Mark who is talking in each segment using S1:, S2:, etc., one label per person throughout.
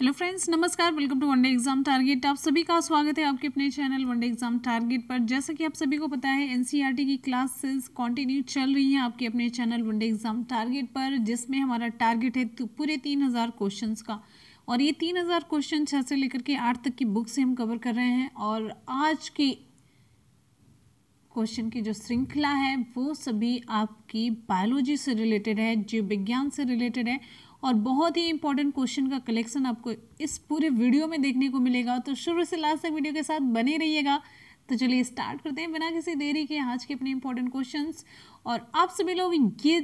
S1: hello friends नमस्कार welcome to one day exam target आप सभी का स्वागत है आपके अपने चैनल वनडे एग्जाम टारगेट पर जैसा कि आप सभी को पता है एनसीईआरटी e की क्लासेस कंटिन्यू चल रही हैं आपके अपने चैनल वनडे एग्जाम टारगेट पर जिसमें हमारा टारगेट है तो पूरे तीन हज़ार क्वेश्चन का और ये तीन हज़ार क्वेश्चन छः से लेकर के आठ तक की बुक से हम कवर कर रहे हैं और आज के क्वेश्चन की जो श्रृंखला है वो सभी आपकी बायोलॉजी से रिलेटेड है जीव विज्ञान से रिलेटेड है और बहुत ही इंपॉर्टेंट क्वेश्चन का कलेक्शन आपको इस पूरे वीडियो में देखने को मिलेगा तो शुरू से लास्ट तक वीडियो के साथ बने रहिएगा तो चलिए स्टार्ट करते हैं बिना किसी देरी के आज के अपने इंपॉर्टेंट क्वेश्चन और आप सभी लोग ये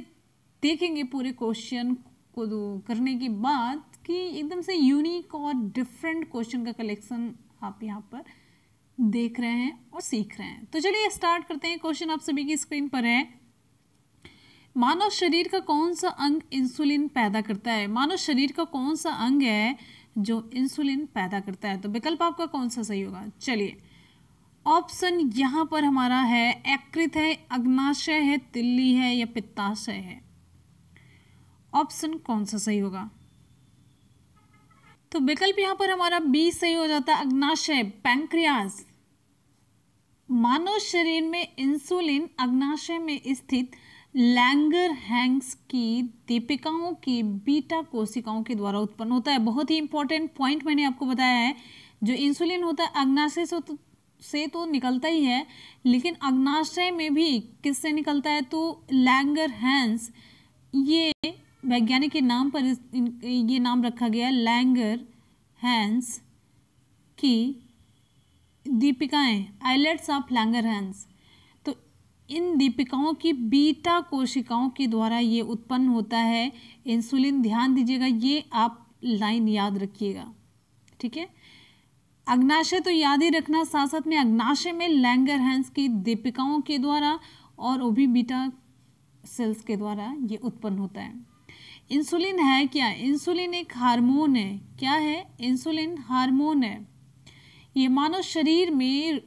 S1: देखेंगे पूरे क्वेश्चन को करने के बाद कि एकदम से यूनिक और डिफरेंट क्वेश्चन का कलेक्शन आप यहाँ पर देख रहे हैं और सीख रहे हैं तो चलिए स्टार्ट करते हैं क्वेश्चन आप सभी की स्क्रीन पर है मानव शरीर का कौन सा अंग इंसुलिन पैदा करता है मानव शरीर का कौन सा अंग है जो इंसुलिन पैदा करता है तो विकल्प आपका कौन सा सही होगा चलिए ऑप्शन यहाँ पर हमारा है एकृत है अग्नाशय है तिल्ली है या पित्ताशय है ऑप्शन कौन सा सही होगा तो विकल्प यहाँ पर हमारा बी सही हो जाता है अग्नाशय पैंक्रियाज मानव शरीर में इंसुलिन अग्नाशय में स्थित लैंगर हैंक्स की दीपिकाओं की बीटा कोशिकाओं के द्वारा उत्पन्न होता है बहुत ही इंपॉर्टेंट पॉइंट मैंने आपको बताया है जो इंसुलिन होता है अग्नाशय से तो, से तो निकलता ही है लेकिन अग्नाशय में भी किससे निकलता है तो लैंगर हैंस ये वैज्ञानिक के नाम पर ये नाम रखा गया लैंगर हैंस की दीपिकाएं आइलेट्स ऑफ लैंगर हैंस इन दीपिकाओं की बीटा कोशिकाओं के द्वारा ये उत्पन्न होता है इंसुलिन ध्यान दीजिएगा ये आप लाइन याद रखिएगा ठीक है अग्नाशय तो याद ही रखना साथ साथ में अग्नाशय में लैंगर हैंस की दीपिकाओं के द्वारा और ओभी बीटा सेल्स के द्वारा ये उत्पन्न होता है इंसुलिन है क्या इंसुलिन एक हार्मोन है क्या है इंसुलिन हार्मोन है ये मानव शरीर में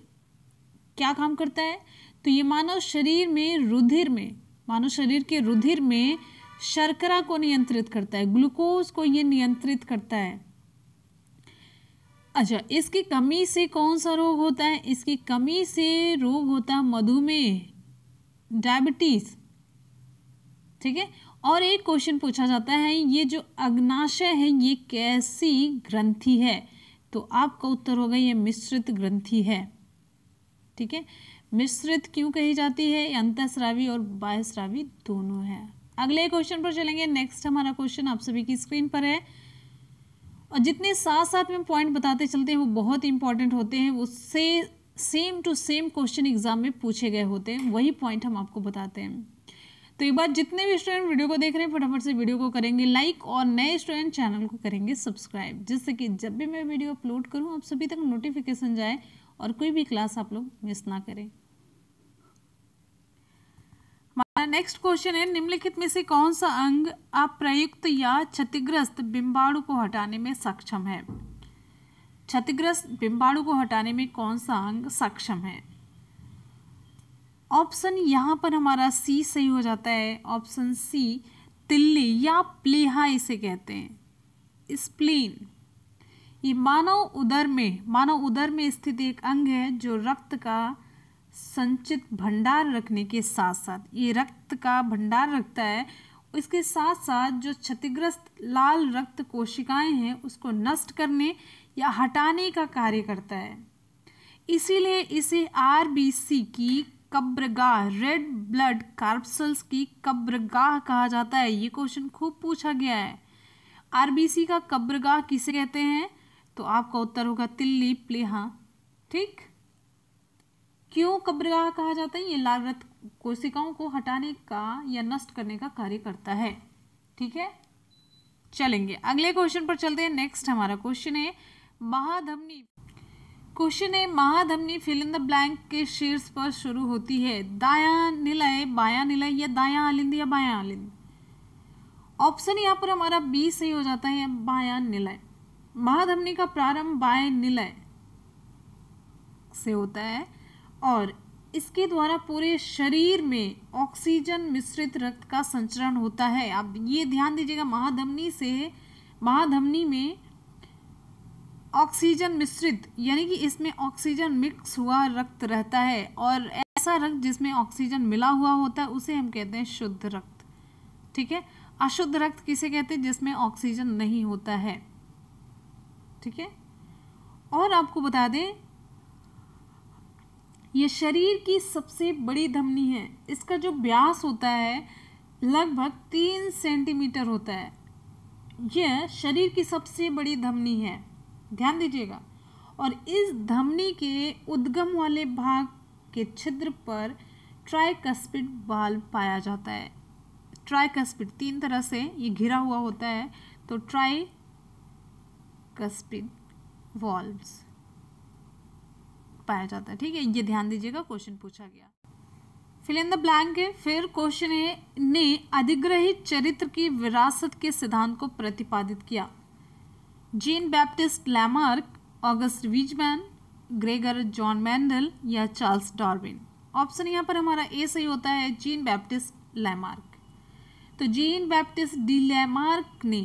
S1: क्या काम करता है तो ये मानव शरीर में रुधिर में मानव शरीर के रुधिर में शर्करा को नियंत्रित करता है ग्लूकोज को ये नियंत्रित करता है अच्छा इसकी कमी से कौन सा रोग होता है इसकी कमी से रोग होता है मधुमेह डायबिटीज ठीक है और एक क्वेश्चन पूछा जाता है ये जो अग्नाशय है ये कैसी ग्रंथी है तो आपका उत्तर होगा ये मिश्रित ग्रंथी है ठीक है मिश्रित क्यों कही जाती है अंतस्रावी और बाह्यस्रावी दोनों है अगले क्वेश्चन पर चलेंगे नेक्स्ट हमारा क्वेश्चन आप सभी की स्क्रीन पर है और जितने साथ साथ में पॉइंट बताते चलते हैं वो बहुत इंपॉर्टेंट होते हैं उससे same to same question exam में पूछे गए होते हैं वही पॉइंट हम आपको बताते हैं तो एक बार जितने भी स्टूडेंट वीडियो को देख रहे हैं फटाफट से वीडियो को करेंगे लाइक और नए स्टूडेंट चैनल को करेंगे सब्सक्राइब जिससे कि जब भी मैं वीडियो अपलोड करूँ आप सभी तक नोटिफिकेशन जाए और कोई भी क्लास आप लोग मिस ना करें हमारा नेक्स्ट क्वेश्चन है निम्नलिखित में से कौन सा अंग अप्रयुक्त या क्षतिग्रस्त बिंबाणु को हटाने में सक्षम है क्षतिग्रस्त बिंबाणु को हटाने में कौन सा अंग सक्षम है ऑप्शन यहाँ पर हमारा सी सही हो जाता है ऑप्शन सी तिल्ली या प्लेहा इसे कहते हैं स्प्लीन ये मानव उदर में मानव उदर में स्थित एक अंग है जो रक्त का संचित भंडार रखने के साथ साथ ये रक्त का भंडार रखता है इसके साथ साथ जो क्षतिग्रस्त लाल रक्त कोशिकाएं हैं उसको नष्ट करने या हटाने का कार्य करता है इसीलिए इसे आर की कब्रगाह रेड ब्लड कार्पसल्स की कब्रगाह कहा जाता है ये क्वेश्चन खूब पूछा गया है आर का कब्रगाह किसे कहते हैं तो आपका उत्तर होगा तिल्ली प्लेहा ठीक क्यों कब्रगाह कहा जाता है ये लालरथ कोशिकाओं को हटाने का या नष्ट करने का कार्य करता है ठीक है चलेंगे अगले क्वेश्चन पर चलते हैं नेक्स्ट हमारा क्वेश्चन है महाधमनी क्वेश्चन है महाधमनी फिल इन द ब्लैंक के शीर्ष पर शुरू होती है दाया निलय बाया निलय या दाया आलिंद या बाया आलिंद ऑप्शन यहाँ पर हमारा बी सही हो जाता है बाया निलय महाधमनी का प्रारंभ बाय निलय से होता है और इसके द्वारा पूरे शरीर में ऑक्सीजन मिश्रित रक्त का संचरण होता है आप ये ध्यान दीजिएगा महाधमनी से महाधमनी में ऑक्सीजन मिश्रित यानी कि इसमें ऑक्सीजन मिक्स हुआ रक्त रहता है और ऐसा रक्त जिसमें ऑक्सीजन मिला हुआ होता है उसे हम कहते हैं शुद्ध रक्त ठीक है अशुद्ध रक्त किसे कहते हैं जिसमें ऑक्सीजन नहीं होता है ठीक है और आपको बता दें यह शरीर की सबसे बड़ी धमनी है इसका जो ब्यास होता है लगभग तीन सेंटीमीटर होता है यह शरीर की सबसे बड़ी धमनी है ध्यान दीजिएगा और इस धमनी के उद्गम वाले भाग के छिद्र पर ट्राइकस्पिड बाल पाया जाता है ट्राइकस्पिड तीन तरह से ये घिरा हुआ होता है तो ट्राई कस्पिड वॉल्व्स पाया जाता है ठीक है ये ध्यान दीजिएगा क्वेश्चन पूछा गया फिल इन द ब्लैंक है फिर क्वेश्चन है ने अधिग्रहित चरित्र की विरासत के सिद्धांत को प्रतिपादित किया Jean Baptiste Lamarck August Weismann Gregor John Mendel या चार्ल्स डार्विन ऑप्शन यहाँ पर हमारा ए सही होता है जीन बैप्टिस्ट लैमार्क तो जीन बैप्टिस्ट डी लैमार्क ने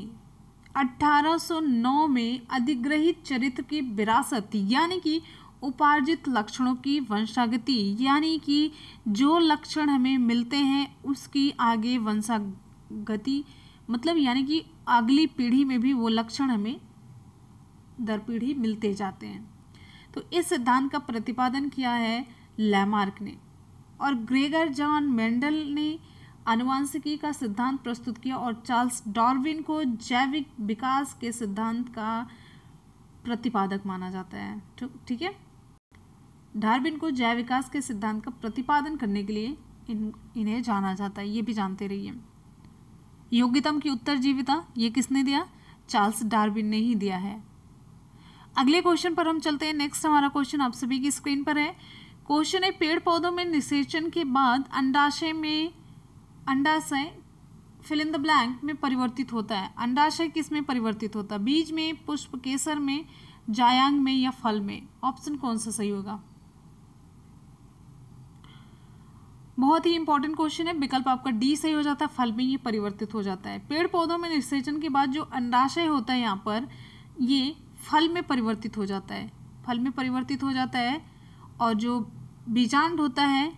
S1: 1809 में अधिग्रहित चरित्र की विरासत यानी कि उपार्जित लक्षणों की वंशागति यानी कि जो लक्षण हमें मिलते हैं उसकी आगे वंशागति मतलब यानी कि अगली पीढ़ी में भी वो लक्षण हमें दर पीढ़ी मिलते जाते हैं तो इस सिद्धांत का प्रतिपादन किया है लैमार्क ने और ग्रेगर जॉन मेंडल ने अनुवांशिकी का सिद्धांत प्रस्तुत किया और चार्ल्स डॉर्विन को जैविक विकास के सिद्धांत का प्रतिपादक माना जाता है ठीक है डार्विन को जैव विकास के सिद्धांत का प्रतिपादन करने के लिए इन इन्हें जाना जाता है ये भी जानते रहिए योग्यतम की उत्तर जीविता ये किसने दिया चार्ल्स डार्विन ने ही दिया है अगले क्वेश्चन पर हम चलते हैं नेक्स्ट हमारा क्वेश्चन आप सभी की स्क्रीन पर है क्वेश्चन है पेड़ पौधों में निषेचन के बाद अंडाशय में अंडाशय फिल इन द ब्लैंक में परिवर्तित होता है अंडाशय किस में परिवर्तित होता है बीज में पुष्प केसर में जायांग में या फल में ऑप्शन कौन सा सही होगा बहुत ही इंपॉर्टेंट क्वेश्चन है विकल्प आपका डी सही हो जाता है फल में ये परिवर्तित हो जाता है पेड़ पौधों में निषेचन के बाद जो अंडाशय होता है यहाँ पर ये फल में परिवर्तित हो जाता है फल में परिवर्तित हो जाता है और जो बीजांड होता है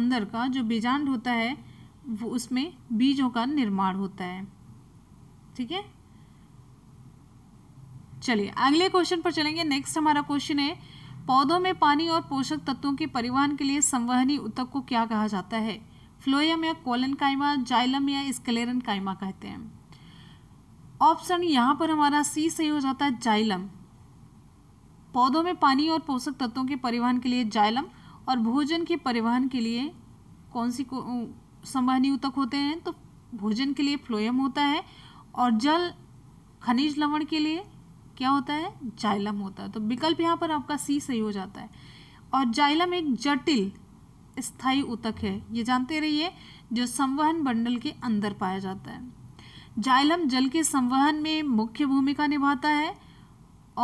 S1: अंदर का जो बीजांड होता है वो उसमें बीजों का निर्माण होता है ठीक है चलिए अगले क्वेश्चन पर चलेंगे नेक्स्ट हमारा क्वेश्चन है पौधों में पानी और पोषक तत्वों के परिवहन के लिए संवहनी उतक को क्या कहा जाता है फ्लोयम या कोलन कायमा जाइलम या स्कलेरन कायमा कहते हैं ऑप्शन यहाँ पर हमारा सी सही हो जाता है जाइलम पौधों में पानी और पोषक तत्वों के परिवहन के लिए जाइलम और भोजन के परिवहन के लिए कौन सी संवहनी उतक होते हैं तो भोजन के लिए फ्लोयम होता है और जल खनिज लवण के लिए क्या होता है जाइलम होता है तो विकल्प यहाँ पर आपका सी सही हो जाता है और जाइलम एक जटिल स्थायी उतक है ये जानते रहिए जो संवहन बंडल के अंदर पाया जाता है जाइलम जल के संवहन में मुख्य भूमिका निभाता है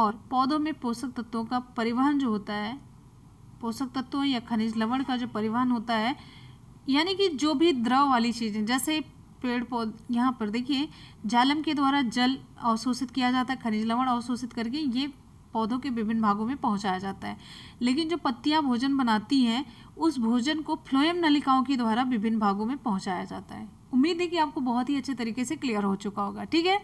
S1: और पौधों में पोषक तत्वों का परिवहन जो होता है पोषक तत्वों या खनिज लवण का जो परिवहन होता है यानी कि जो भी द्रव वाली चीज़ें जैसे पेड़ पौध यहाँ पर देखिए जालम के द्वारा जल अवशोषित किया जाता है खनिज लवण अवशोषित करके ये पौधों के विभिन्न भागों में पहुंचाया जाता है लेकिन जो पत्तियां भोजन बनाती हैं उस भोजन को फ्लोएम नलिकाओं के द्वारा विभिन्न भागों में पहुंचाया जाता है उम्मीद है कि आपको बहुत ही अच्छे तरीके से क्लियर हो चुका होगा ठीक है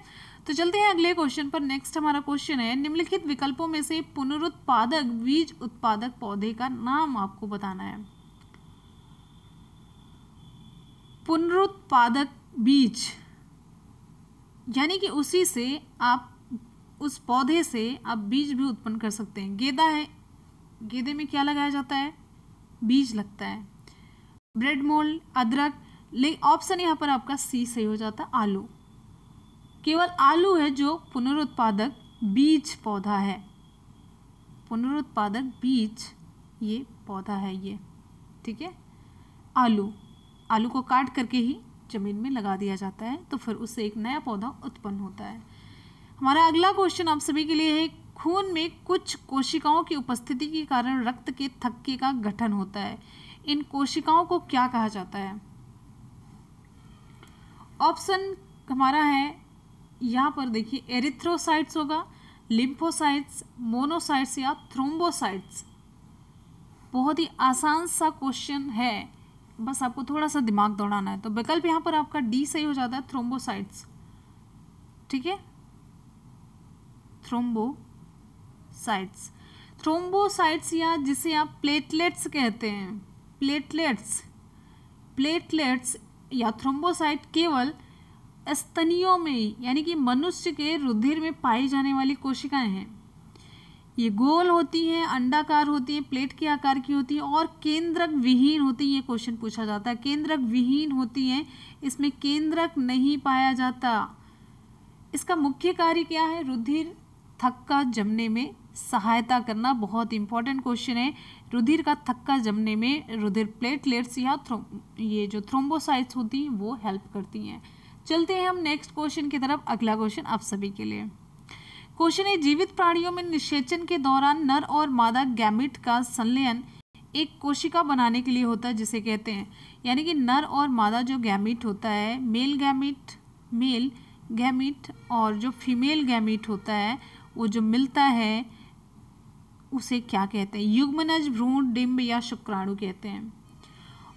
S1: तो चलते हैं अगले क्वेश्चन पर नेक्स्ट हमारा क्वेश्चन है निम्नलिखित विकल्पों में से पुनरुत्पादक बीज उत्पादक पौधे का नाम आपको बताना है पुनरुत्पादक बीज यानी कि उसी से आप उस पौधे से आप बीज भी उत्पन्न कर सकते हैं गेंदा है गेंदे में क्या लगाया जाता है बीज लगता है ब्रेड मोल अदरक ले ऑप्शन यहाँ पर आपका सी सही हो जाता है आलू केवल आलू है जो पुनरुत्पादक बीज पौधा है पुनरुत्पादक बीज ये पौधा है ये ठीक है आलू आलू को काट करके ही ज़मीन में लगा दिया जाता है तो फिर उससे एक नया पौधा उत्पन्न होता है हमारा अगला क्वेश्चन आप सभी के लिए है खून में कुछ कोशिकाओं की उपस्थिति के कारण रक्त के थक्के का गठन होता है इन कोशिकाओं को क्या कहा जाता है ऑप्शन हमारा है यहाँ पर देखिए एरिथ्रोसाइट्स होगा लिम्फोसाइट्स मोनोसाइट्स या थ्रोम्बोसाइट्स बहुत ही आसान सा क्वेश्चन है बस आपको थोड़ा सा दिमाग दौड़ाना है तो विकल्प यहाँ पर आपका डी सही हो जाता है थ्रोम्बोसाइट्स ठीक है थ्रोम्बोसाइट्स थ्रोम्बोसाइट्स या जिसे आप प्लेटलेट्स कहते हैं प्लेटलेट्स प्लेटलेट्स या थ्रोम्बोसाइट केवल स्तनियों में यानी कि मनुष्य के रुधिर में पाई जाने वाली कोशिकाएं हैं ये गोल होती है अंडाकार होती है प्लेट के आकार की होती है और केंद्रक विहीन होती है ये क्वेश्चन पूछा जाता है केंद्रक विहीन होती है इसमें केंद्रक नहीं पाया जाता इसका मुख्य कार्य क्या है रुधिर थक्का जमने में सहायता करना बहुत इंपॉर्टेंट क्वेश्चन है रुधिर का थक्का जमने में रुधिर प्लेटलेट्स या थ्रो ये जो थ्रोम्बोसाइट्स होती हैं वो हेल्प करती हैं चलते हैं हम नेक्स्ट क्वेश्चन की तरफ अगला क्वेश्चन आप सभी के लिए क्वेश्चन है जीवित प्राणियों में निषेचन के दौरान नर और मादा गैमिट का संलयन एक कोशिका बनाने के लिए होता है जिसे कहते हैं यानी कि नर और मादा जो गैमिट होता है मेल गैमिट मेल गैमिट और जो फीमेल गैमिट होता है वो जो मिलता है उसे क्या कहते हैं युग्मनज भ्रूण डिम्ब या शुक्राणु कहते हैं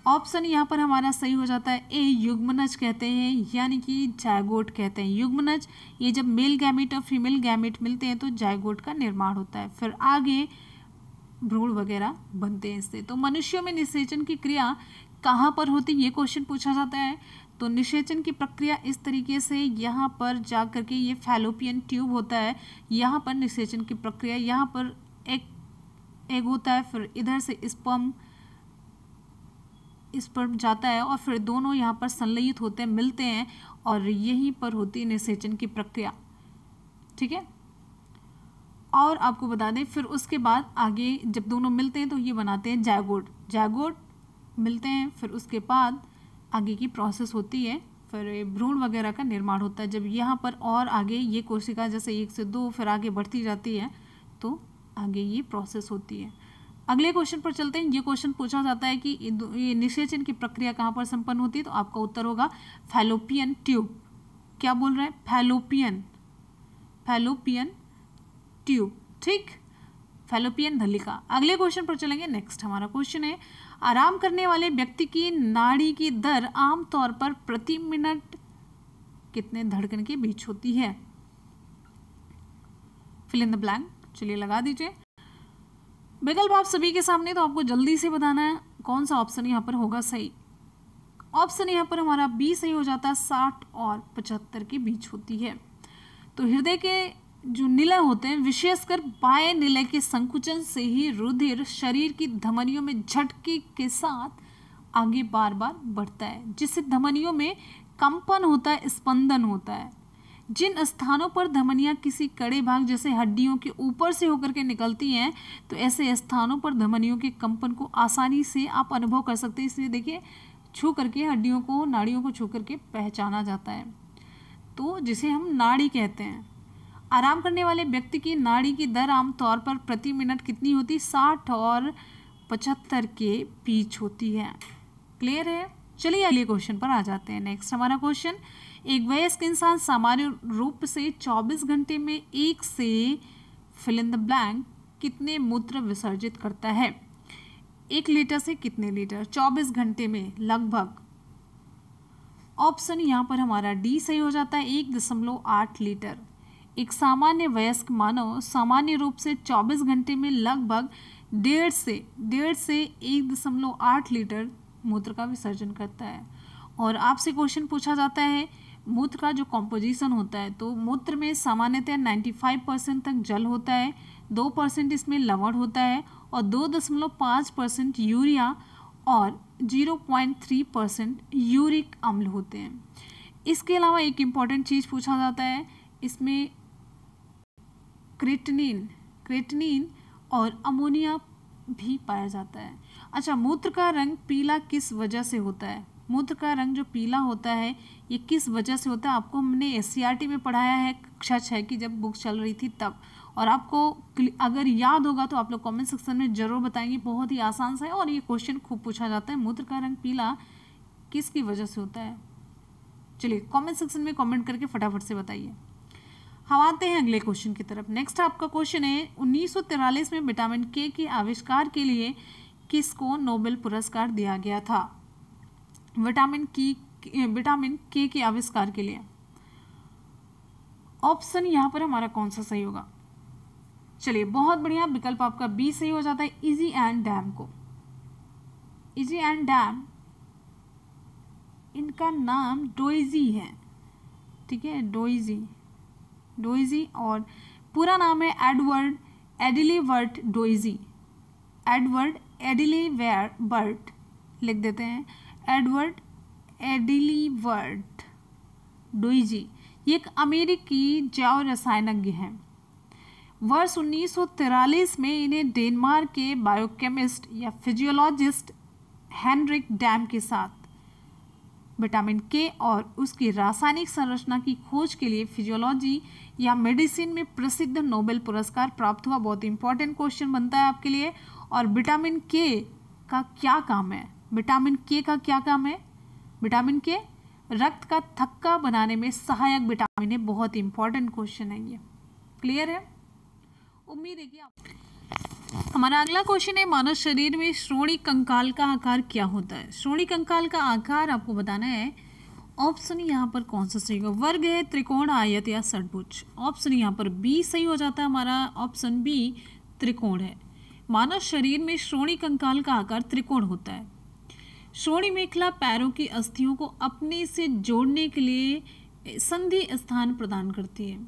S1: ऑप्शन यहाँ पर हमारा सही हो जाता है ए युग्मनज कहते हैं यानी कि जायगोट कहते हैं युग्मनज ये जब मेल गैमिट और फीमेल गैमिट मिलते हैं तो जायगोट का निर्माण होता है फिर आगे भ्रूण वगैरह बनते हैं इससे तो मनुष्यों में निषेचन की क्रिया कहाँ पर होती ये क्वेश्चन पूछा जाता है तो निषेचन की प्रक्रिया इस तरीके से यहाँ पर जा करके के ये फैलोपियन ट्यूब होता है यहाँ पर निषेचन की प्रक्रिया यहाँ पर एक एग होता है फिर इधर से स्पम इस पर जाता है और फिर दोनों यहाँ पर संलयित होते हैं मिलते हैं और यहीं पर होती है निषेचन की प्रक्रिया ठीक है और आपको बता दें फिर उसके बाद आगे जब दोनों मिलते हैं तो ये बनाते हैं जैगोड जैगोड मिलते हैं फिर उसके बाद आगे की प्रोसेस होती है फिर भ्रूण वगैरह का निर्माण होता है जब यहाँ पर और आगे ये कोशिका जैसे एक से दो फिर आगे बढ़ती जाती है तो आगे ये प्रोसेस होती है अगले क्वेश्चन पर चलते हैं ये क्वेश्चन पूछा जाता है कि ये निषेचन की प्रक्रिया कहाँ पर संपन्न होती है तो आपका उत्तर होगा फैलोपियन ट्यूब क्या बोल रहे हैं फैलोपियन फैलोपियन ट्यूब ठीक फैलोपियन धलिका अगले क्वेश्चन पर चलेंगे नेक्स्ट हमारा क्वेश्चन है आराम करने वाले व्यक्ति की नाड़ी की दर आमतौर पर प्रति मिनट कितने धड़कन के बीच होती है फिल इन द ब्लैंक चलिए लगा दीजिए विकल्प आप सभी के सामने तो आपको जल्दी से बताना है कौन सा ऑप्शन यहाँ पर होगा सही ऑप्शन यहाँ पर हमारा बी सही हो जाता है साठ और पचहत्तर के बीच होती है तो हृदय के जो निलय होते हैं विशेषकर बाय निलय के संकुचन से ही रुधिर शरीर की धमनियों में झटके के साथ आगे बार बार बढ़ता है जिससे धमनियों में कंपन होता है स्पंदन होता है जिन स्थानों पर धमनियाँ किसी कड़े भाग जैसे हड्डियों के ऊपर से होकर के निकलती हैं तो ऐसे स्थानों पर धमनियों के कंपन को आसानी से आप अनुभव कर सकते हैं इसलिए देखिए छू करके हड्डियों को नाड़ियों को छू करके पहचाना जाता है तो जिसे हम नाड़ी कहते हैं आराम करने वाले व्यक्ति की नाड़ी की दर आमतौर पर प्रति मिनट कितनी होती साठ और पचहत्तर के बीच होती है क्लियर है चलिए अगले क्वेश्चन पर आ जाते हैं नेक्स्ट हमारा क्वेश्चन एक वयस्क इंसान सामान्य रूप से 24 घंटे में एक से फिल इन द ब्लैंक कितने मूत्र विसर्जित करता है एक लीटर से कितने लीटर 24 घंटे में लगभग ऑप्शन यहाँ पर हमारा डी सही हो जाता है एक दशमलव आठ लीटर एक सामान्य वयस्क मानव सामान्य रूप से 24 घंटे में लगभग डेढ़ से डेढ़ से एक दशमलव आठ लीटर मूत्र का विसर्जन करता है और आपसे क्वेश्चन पूछा जाता है मूत्र का जो कॉम्पोजिशन होता है तो मूत्र में सामान्यतः 95 परसेंट तक जल होता है दो परसेंट इसमें लवण होता है और दो दशमलव पाँच परसेंट यूरिया और zero point three percent uric अम्ल होते हैं इसके अलावा एक इम्पॉर्टेंट चीज़ पूछा जाता है इसमें क्रेटनिन क्रेटनिन और अमोनिया भी पाया जाता है अच्छा मूत्र का रंग पीला किस वजह से होता है मूत्र का रंग जो पीला होता है ये किस वजह से होता है आपको हमने एस में पढ़ाया है कक्षा छः की जब बुक चल रही थी तब और आपको अगर याद होगा तो आप लोग कमेंट सेक्शन में ज़रूर बताएंगे बहुत ही आसान सा है और ये क्वेश्चन खूब पूछा जाता है मूत्र का रंग पीला किसकी वजह से होता है चलिए कमेंट सेक्शन में कमेंट करके फटाफट से बताइए हम आते हैं अगले क्वेश्चन की तरफ नेक्स्ट आपका क्वेश्चन है उन्नीस में विटामिन के के आविष्कार के लिए किसको नोबेल पुरस्कार दिया गया था विटामिन की विटामिन के के आविष्कार के लिए ऑप्शन यहां पर हमारा कौन सा सही होगा चलिए बहुत बढ़िया विकल्प आपका बी सही हो जाता है इजी एंड डैम को इजी एंड डैम इनका नाम डोइजी है ठीक है डोइजी डोइजी और पूरा नाम है एडवर्ड एडिलीवर्ट डोइजी एडवर्ड एडिलीवर्ट लिख देते हैं एडवर्ड एडिलीवर्ड डुइजी ये एक अमेरिकी जैव रसायनज्ञ हैं वर्ष 1943 में इन्हें डेनमार्क के बायोकेमिस्ट या फिजियोलॉजिस्ट हैनरिक डैम के साथ विटामिन के और उसकी रासायनिक संरचना की खोज के लिए फिजियोलॉजी या मेडिसिन में प्रसिद्ध नोबेल पुरस्कार प्राप्त हुआ बहुत इंपॉर्टेंट क्वेश्चन बनता है आपके लिए और विटामिन के का क्या काम है विटामिन के का क्या काम है विटामिन के रक्त का थक्का बनाने में सहायक विटामिन है बहुत इंपॉर्टेंट क्वेश्चन है ये क्लियर है उम्मीद है कि आप हमारा अगला क्वेश्चन है मानव शरीर में श्रोणी कंकाल का आकार क्या होता है श्रोणी कंकाल का आकार आपको बताना है ऑप्शन यहाँ पर कौन सा सही होगा वर्ग है त्रिकोण आयत या षटभुज ऑप्शन यहाँ पर बी सही हो जाता है हमारा ऑप्शन बी त्रिकोण है मानव शरीर में श्रोणी कंकाल का आकार त्रिकोण होता है श्रोणी मेखला पैरों की अस्थियों को अपने से जोड़ने के लिए संधि स्थान प्रदान करती है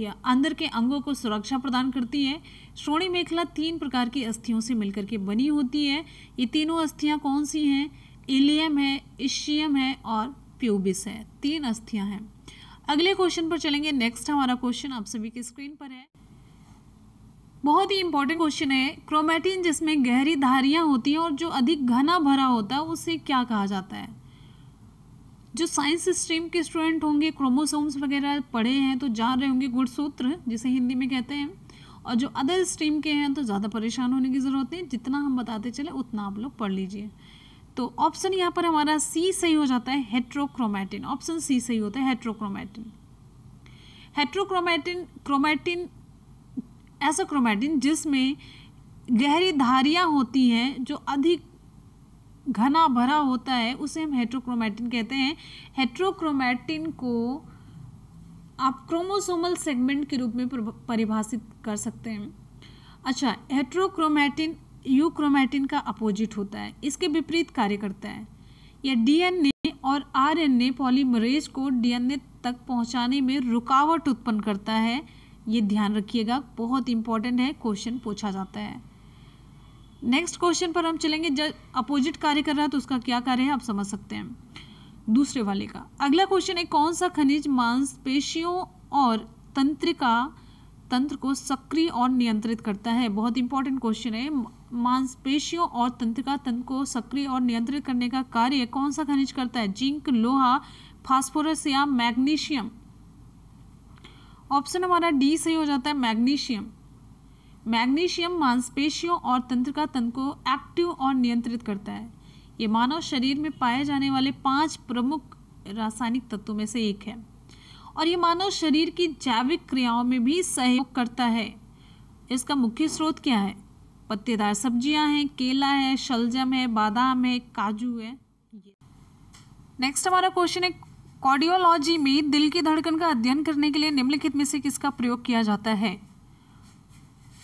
S1: यह अंदर के अंगों को सुरक्षा प्रदान करती है श्रोणी मेखला तीन प्रकार की अस्थियों से मिलकर के बनी होती है ये तीनों अस्थियाँ कौन सी हैं इलियम है इशियम है और प्यूबिस है तीन अस्थियाँ हैं अगले क्वेश्चन पर चलेंगे नेक्स्ट हमारा क्वेश्चन आप सभी के स्क्रीन पर है बहुत ही इंपॉर्टेंट क्वेश्चन है क्रोमेटिन जिसमें गहरी धारियां होती हैं और जो अधिक घना भरा होता है उसे क्या कहा जाता है जो साइंस स्ट्रीम के स्टूडेंट होंगे क्रोमोसोम्स वगैरह पढ़े हैं तो जान रहे होंगे गुड़सूत्र जिसे हिंदी में कहते हैं और जो अदर स्ट्रीम के हैं तो ज़्यादा परेशान होने की ज़रूरत नहीं जितना हम बताते चले उतना आप लोग पढ़ लीजिए तो ऑप्शन यहाँ पर हमारा सी सही हो जाता है हेट्रोक्रोमैटिन ऑप्शन सी सही होता है हेट्रोक्रोमैटिन हेट्रोक्रोमैटिन क्रोमैटिन ऐसा क्रोमैटिन जिसमें गहरी धारियाँ होती हैं जो अधिक घना भरा होता है उसे हम हेट्रोक्रोमैटिन कहते हैं हेट्रोक्रोमैटिन को आप क्रोमोसोमल सेगमेंट के रूप में परिभाषित कर सकते हैं अच्छा हेट्रोक्रोमैटिन यूक्रोमैटिन का अपोजिट होता है इसके विपरीत कार्य करता है यह डीएनए और आरएनए पॉलीमरेज को डीएनए तक पहुंचाने में रुकावट उत्पन्न करता है ये ध्यान रखिएगा बहुत इंपॉर्टेंट है क्वेश्चन पूछा जाता है नेक्स्ट क्वेश्चन पर हम चलेंगे जब अपोजिट कार्य कर रहा है तो उसका क्या कार्य है आप समझ सकते हैं दूसरे वाले का अगला क्वेश्चन है कौन सा खनिज मांसपेशियों और तंत्रिका तंत्र को सक्रिय और नियंत्रित करता है बहुत इंपॉर्टेंट क्वेश्चन है मांसपेशियों और तंत्रिका तंत्र को सक्रिय और नियंत्रित करने का कार्य कौन सा खनिज करता है जिंक लोहा फास्फोरस या मैग्नीशियम ऑप्शन हमारा डी सही हो जाता है मैग्नीशियम मैग्नीशियम मांसपेशियों और तंत्रिका तंत्र को एक्टिव और नियंत्रित करता है ये मानव शरीर में पाए जाने वाले पांच प्रमुख रासायनिक तत्वों में से एक है और ये मानव शरीर की जैविक क्रियाओं में भी सहयोग करता है इसका मुख्य स्रोत क्या है पत्तेदार सब्जियां हैं केला है शलजम है बादाम है काजू है नेक्स्ट हमारा क्वेश्चन है कार्डियोलॉजी में दिल की धड़कन का अध्ययन करने के लिए निम्नलिखित में से किसका प्रयोग किया जाता है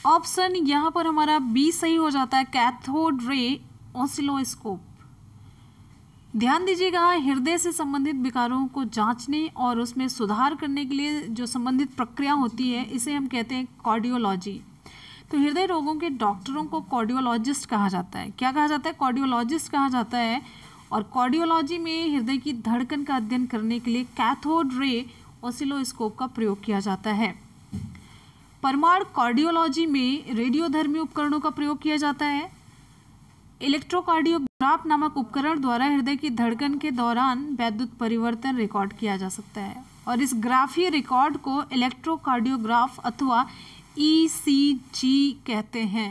S1: ऑप्शन यहाँ पर हमारा बी सही हो जाता है कैथोड रे ऑसिलोस्कोप ध्यान दीजिएगा हृदय से संबंधित विकारों को जांचने और उसमें सुधार करने के लिए जो संबंधित प्रक्रिया होती है इसे हम कहते हैं कार्डियोलॉजी तो हृदय रोगों के डॉक्टरों को कार्डियोलॉजिस्ट कहा जाता है क्या कहा जाता है कार्डियोलॉजिस्ट कहा जाता है और कार्डियोलॉजी में हृदय की धड़कन का अध्ययन करने के लिए कैथोड रे ऑसिलोस्कोप का प्रयोग किया जाता है परमाणु कार्डियोलॉजी में रेडियोधर्मी उपकरणों का प्रयोग किया जाता है इलेक्ट्रोकार्डियोग्राफ नामक उपकरण द्वारा हृदय की धड़कन के दौरान वैद्युत परिवर्तन रिकॉर्ड किया जा सकता है और इस ग्राफीय रिकॉर्ड को इलेक्ट्रोकार्डियोग्राफ अथवा ई e कहते हैं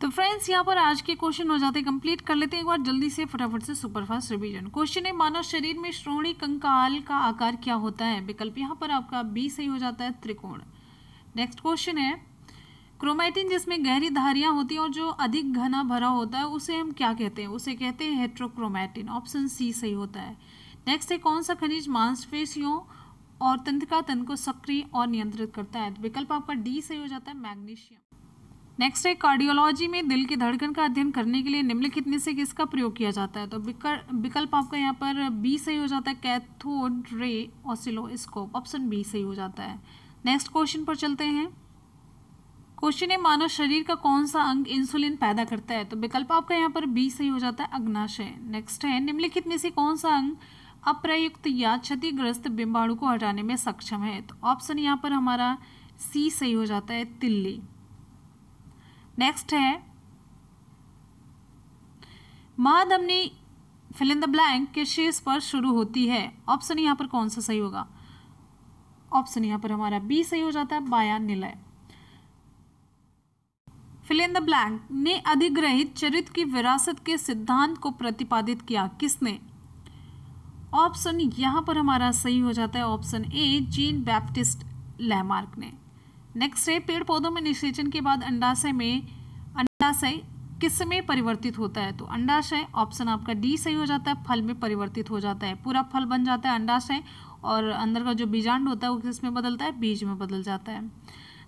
S1: तो फ्रेंड्स यहाँ पर आज के क्वेश्चन हो जाते हैं कंप्लीट कर लेते हैं एक बार जल्दी से फटाफट से सुपरफास्ट रिवीजन क्वेश्चन है मानव शरीर में श्रोणी कंकाल का आकार क्या होता है विकल्प यहाँ पर आपका बी सही हो जाता है त्रिकोण नेक्स्ट क्वेश्चन है क्रोमैटिन जिसमें गहरी धारियां होती हैं और जो अधिक घना भरा होता है उसे हम क्या कहते हैं उसे कहते हैं हेट्रोक्रोमैटिन ऑप्शन सी सही होता है नेक्स्ट है कौन सा खनिज मांसपेशियों और तंत्रिका तंत्र को सक्रिय और नियंत्रित करता है विकल्प आपका डी सही हो जाता है मैग्नीशियम नेक्स्ट है कार्डियोलॉजी में दिल की धड़कन का अध्ययन करने के लिए निम्नलिखित में से किसका प्रयोग किया जाता है तो विकल्प आपका यहाँ पर बी सही हो जाता है cathode ray oscilloscope option B सही हो जाता है नेक्स्ट क्वेश्चन पर चलते हैं क्वेश्चन है मानव शरीर का कौन सा अंग इंसुलिन पैदा करता है तो विकल्प आपका यहाँ पर बी सही हो जाता है अग्नाशय नेक्स्ट है निम्नलिखित में से कौन सा अंग अप्रयुक्त या क्षतिग्रस्त बिंबाणु को हटाने में सक्षम है तो ऑप्शन यहाँ पर हमारा सी सही हो जाता है तिल्ली नेक्स्ट है महादमनी फिल इन द ब्लैंक के शीर्ष पर शुरू होती है ऑप्शन यहाँ पर कौन सा सही होगा ऑप्शन यहाँ पर हमारा बी सही हो जाता है बाया निलय फिल इन द ब्लैंक ने अधिग्रहित चरित्र की विरासत के सिद्धांत को प्रतिपादित किया किसने ऑप्शन यहाँ पर हमारा सही हो जाता है option A Jean Baptiste Lamarck ने नेक्स्ट है पेड़ पौधों में निषेचन के बाद अंडाशय में अंडाशय किस में परिवर्तित होता है तो अंडाशय ऑप्शन आपका डी सही हो जाता है फल में परिवर्तित हो जाता है पूरा फल बन जाता है अंडाशय और अंदर का जो बीजांड होता है वो किस में बदलता है बीज में बदल जाता है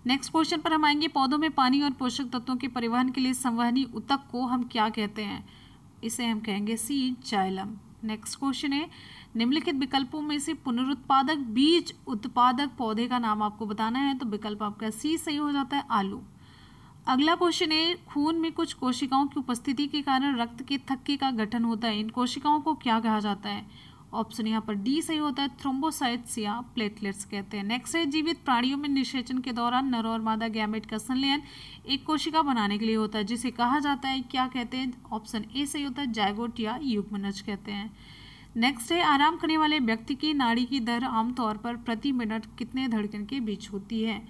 S1: नेक्स्ट क्वेश्चन पर हम आएंगे पौधों में पानी और पोषक तत्वों के परिवहन के लिए संवहनी उतक को हम क्या कहते हैं इसे हम कहेंगे सी जाइलम नेक्स्ट क्वेश्चन है निम्नलिखित विकल्पों में से पुनरुत्पादक बीज उत्पादक पौधे का नाम आपको बताना है तो विकल्प आपका सी सही हो जाता है आलू अगला क्वेश्चन है खून में कुछ कोशिकाओं की उपस्थिति के कारण रक्त के थक्के का गठन होता है इन कोशिकाओं को क्या कहा जाता है ऑप्शन यहाँ पर डी सही होता है थ्रोम्बोसाइट्स या प्लेटलेट्स कहते हैं नेक्स्ट है जीवित प्राणियों में निषेचन के दौरान नर और मादा गैमेट का संलयन एक कोशिका बनाने के लिए होता है जिसे कहा जाता है क्या कहते हैं ऑप्शन ए सही होता है जैगोट या युग्मनज कहते हैं नेक्स्ट है आराम करने वाले व्यक्ति की नाड़ी की दर आमतौर पर प्रति मिनट कितने धड़कन के बीच होती है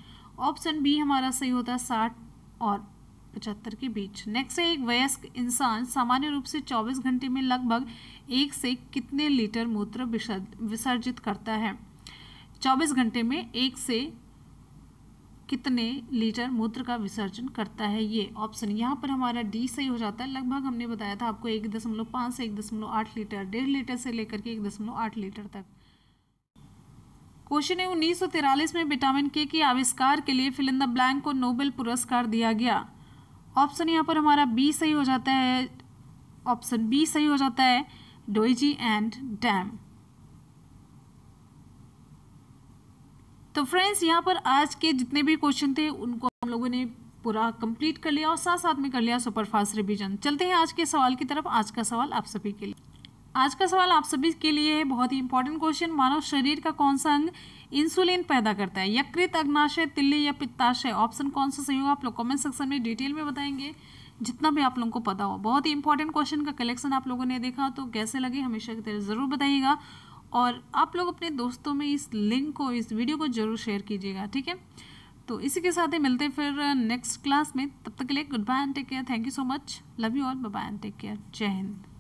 S1: ऑप्शन बी हमारा सही होता है साठ और पचहत्तर के बीच नेक्स्ट है एक वयस्क इंसान सामान्य रूप से 24 घंटे में लगभग एक से कितने लीटर मूत्र विसर्जित करता है 24 घंटे में एक से कितने लीटर मूत्र का विसर्जन करता है ये ऑप्शन यहाँ पर हमारा डी सही हो जाता है लगभग हमने बताया था आपको एक दशमलव पाँच से एक दशमलव आठ लीटर डेढ़ लीटर से लेकर के एक दशमलव आठ लीटर तक क्वेश्चन है उन्नीस में विटामिन के के आविष्कार के लिए फिलिंदा ब्लैंक को नोबेल पुरस्कार दिया गया ऑप्शन यहाँ पर हमारा बी सही हो जाता है ऑप्शन बी सही हो जाता है डोईजी एंड डैम तो फ्रेंड्स यहाँ पर आज के जितने भी क्वेश्चन थे उनको हम लोगों ने पूरा कंप्लीट कर लिया और साथ साथ में कर लिया सुपर फास्ट रिविजन चलते हैं आज के सवाल की तरफ आज का सवाल आप सभी के लिए आज का सवाल आप सभी के लिए है बहुत ही इंपॉर्टेंट क्वेश्चन मानव शरीर का कौन सा अंग इंसुलिन पैदा करता है यकृत अग्नाशय तिल्ली या पित्ताशय ऑप्शन कौन सा सही होगा आप लोग कमेंट सेक्शन में डिटेल में बताएंगे जितना भी आप लोगों को पता हो बहुत ही इंपॉर्टेंट क्वेश्चन का कलेक्शन आप लोगों ने देखा तो कैसे लगे हमेशा की तरह ज़रूर बताइएगा और आप लोग अपने दोस्तों में इस लिंक को इस वीडियो को ज़रूर शेयर कीजिएगा ठीक है तो इसी के साथ ही मिलते हैं फिर नेक्स्ट क्लास में तब तक के लिए good bye and take care thank you so much love you all bye and take care जय हिंद